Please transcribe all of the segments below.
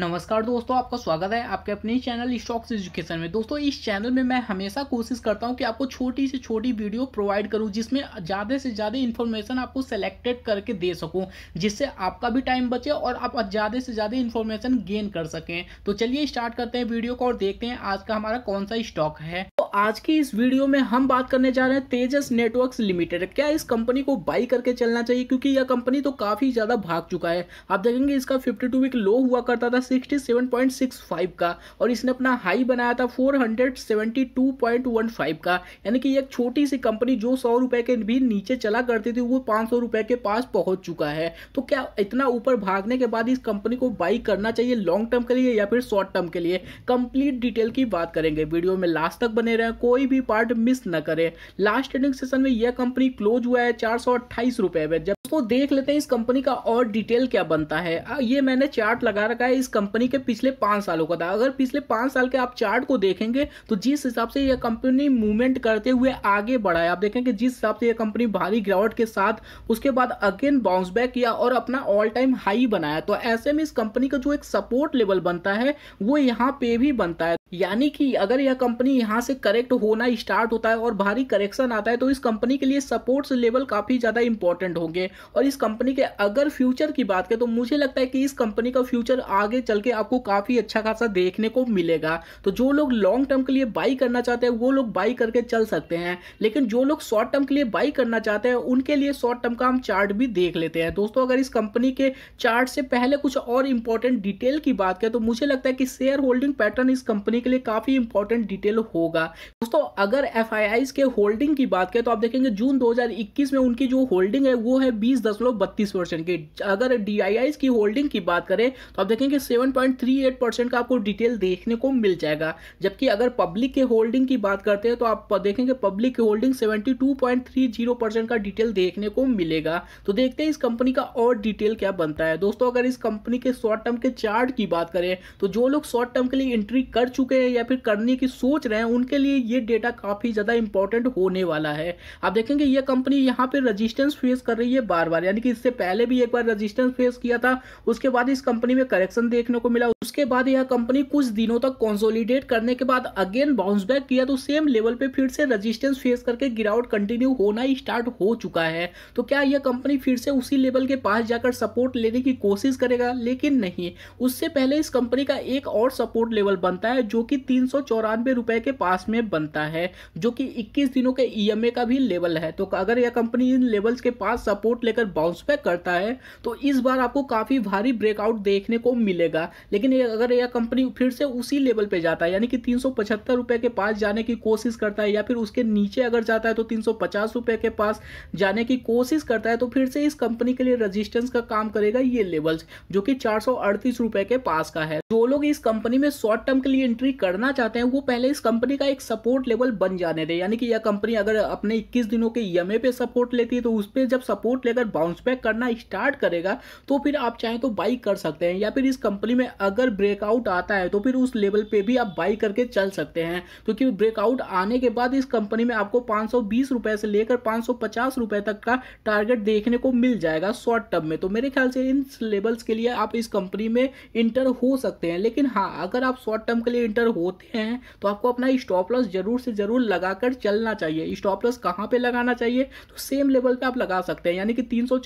नमस्कार दोस्तों आपका स्वागत है आपके अपने चैनल स्टॉक्स एजुकेशन में दोस्तों इस चैनल में मैं हमेशा कोशिश करता हूं कि आपको छोटी से छोटी वीडियो प्रोवाइड करूं जिसमें ज़्यादा से ज़्यादा इन्फॉर्मेशन आपको सेलेक्टेड करके दे सकूं जिससे आपका भी टाइम बचे और आप ज़्यादा से ज़्यादा इन्फॉर्मेशन गेन कर सकें तो चलिए स्टार्ट करते हैं वीडियो को और देखते हैं आज का हमारा कौन सा स्टॉक है आज की इस वीडियो में हम बात करने जा रहे हैं तेजस नेटवर्क्स लिमिटेड क्या इस कंपनी को बाई करके चलना चाहिए क्योंकि यह कंपनी तो काफ़ी ज़्यादा भाग चुका है आप देखेंगे इसका 52 वीक लो हुआ करता था 67.65 का और इसने अपना हाई बनाया था 472.15 का यानी कि एक छोटी सी कंपनी जो सौ रुपए के भी नीचे चला करती थी वो पाँच सौ के पास पहुँच चुका है तो क्या इतना ऊपर भागने के बाद इस कंपनी को बाई करना चाहिए लॉन्ग टर्म के लिए या फिर शॉर्ट टर्म के लिए कंप्लीट डिटेल की बात करेंगे वीडियो में लास्ट तक बने रहे हैं कोई भी पार्ट मिस ना करें लास्ट ट्रेडिंग सेशन में यह कंपनी क्लोज हुआ है चार सौ में जब इसको देख लेते हैं इस कंपनी का और डिटेल क्या बनता है ये मैंने चार्ट लगा रखा है इस कंपनी के पिछले पाँच सालों का था अगर पिछले पाँच साल के आप चार्ट को देखेंगे तो जिस हिसाब से यह कंपनी मूवमेंट करते हुए आगे बढ़ा है आप देखें कि जिस हिसाब से यह कंपनी भारी गिरावट के साथ उसके बाद अगेन बाउंस बैक किया और अपना ऑल टाइम हाई बनाया तो ऐसे में इस कंपनी का जो एक सपोर्ट लेवल बनता है वो यहाँ पे भी बनता है यानी कि अगर यह कंपनी यहाँ से करेक्ट होना स्टार्ट होता है और भारी करेक्शन आता है तो इस कंपनी के लिए सपोर्ट्स लेवल काफ़ी ज़्यादा इंपॉर्टेंट होंगे और इस कंपनी के अगर फ्यूचर की बात करें तो मुझे लगता है कि इस कंपनी का फ्यूचर आगे चल के आपको काफ़ी अच्छा खासा देखने को मिलेगा तो जो लोग लॉन्ग टर्म के लिए बाई करना चाहते हैं वो लोग बाई करके चल सकते हैं लेकिन जो लोग शॉर्ट टर्म के लिए बाई करना चाहते हैं उनके लिए शॉर्ट टर्म का हम चार्ट भी देख लेते हैं दोस्तों अगर इस कंपनी के चार्ट से पहले कुछ और इंपॉर्टेंट डिटेल की बात करें तो मुझे लगता है कि शेयर होल्डिंग पैटर्न इस कंपनी के लिए काफ़ी इंपॉर्टेंट डिटेल होगा दोस्तों अगर एफ के होल्डिंग की बात करें तो आप देखेंगे जून दो में उनकी जो होल्डिंग है वो है बीस बीस दशमलव बत्तीस परसेंट की अगर डी की होल्डिंग की बात करें तो आप देखेंगे seven point three eight percent का आपको डिटेल देखने को मिल जाएगा जबकि अगर पब्लिक के होल्डिंग की बात करते हैं तो आप देखेंगे पब्लिक की holding seventy two point three zero percent का डिटेल देखने को मिलेगा तो देखते हैं इस कंपनी का और डिटेल क्या बनता है दोस्तों अगर इस कंपनी के शॉर्ट टर्म के चार्ट की बात करें तो जो लोग शॉर्ट टर्म के लिए एंट्री कर चुके हैं या फिर करने की सोच रहे हैं उनके लिए ये डेटा काफ़ी ज़्यादा इंपॉर्टेंट होने वाला है आप देखेंगे ये कंपनी यहाँ पर रजिस्टेंस फेस कर रही है बार बार यानी कि इससे पहले भी एक बार रजिस्टेंस फेस किया था उसके बाद इस कंपनी में करेक्शन देखने को मिला उसके बाद यह कंपनी कुछ दिनों तक कंसोलिडेट करने के बाद अगेन बाउंस बैक किया तो सेम लेवल पे फिर से रेजिस्टेंस फेस करके गिरावट कंटिन्यू होना ही स्टार्ट हो चुका है तो क्या यह कंपनी फिर से उसी लेवल के पास जाकर सपोर्ट लेने की कोशिश करेगा लेकिन नहीं उससे पहले इस कंपनी का एक और सपोर्ट लेवल बनता है जो कि तीन रुपए के पास में बनता है जो कि 21 दिनों के ईएमए e का भी लेवल है तो अगर यह कंपनी इन लेवल्स के पास सपोर्ट लेकर बाउंस बैक करता है तो इस बार आपको काफी भारी ब्रेकआउट देखने को मिलेगा लेकिन अगर यह कंपनी फिर से उसी लेवल पे जाता है यानी कि तीन सौ के पास जाने की कोशिश करता है या फिर उसके नीचे अगर जाता है तो तीन सौ के पास जाने की कोशिश करता है तो फिर से इस कंपनी के लिए रजिस्टेंस का काम करेगा ये लेवल्स जो कि चार के पास का है जो लोग इस कंपनी में शॉर्ट टर्म के लिए एंट्री करना चाहते हैं वो पहले इस कंपनी का एक सपोर्ट लेवल बन जाने दे यानी कि यह कंपनी अगर अपने इक्कीस दिनों के ईएमए पे सपोर्ट लेती है तो उस पर जब सपोर्ट लेकर बाउंस बैक करना स्टार्ट करेगा तो फिर आप चाहें तो बाई कर सकते हैं या फिर इस कंपनी में अगर ब्रेकआउट आता है तो फिर उस लेवल पे भी आप बाई करके चल सकते हैं तो क्योंकि तो ब्रेकआउट आने के बाद इस कंपनी में आपको पाँच रुपए से लेकर पाँच रुपए तक का टारगेट देखने को मिल जाएगा शॉर्ट टर्म में तो मेरे ख्याल से इन लेवल्स के लिए आप इस कंपनी में इंटर हो सकते हैं लेकिन हाँ अगर आप शॉर्ट टर्म के लिए इंटर होते हैं तो आपको अपना स्टॉप लॉस जरूर से जरूर लगाकर चलना चाहिए स्टॉप लॉस कहाँ पे लगाना चाहिए तो सेम लेवल पे आप लगा सकते हैं यानी कि तीन सौ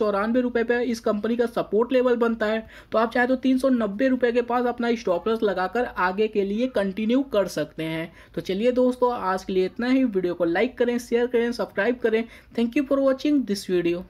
पे इस कंपनी का सपोर्ट लेवल बनता है तो आप चाहे तो तीन सौ के पास आप अपना स्टॉप लॉस लगाकर आगे के लिए कंटिन्यू कर सकते हैं तो चलिए दोस्तों आज के लिए इतना ही वीडियो को लाइक करें शेयर करें सब्सक्राइब करें thank you for watching this video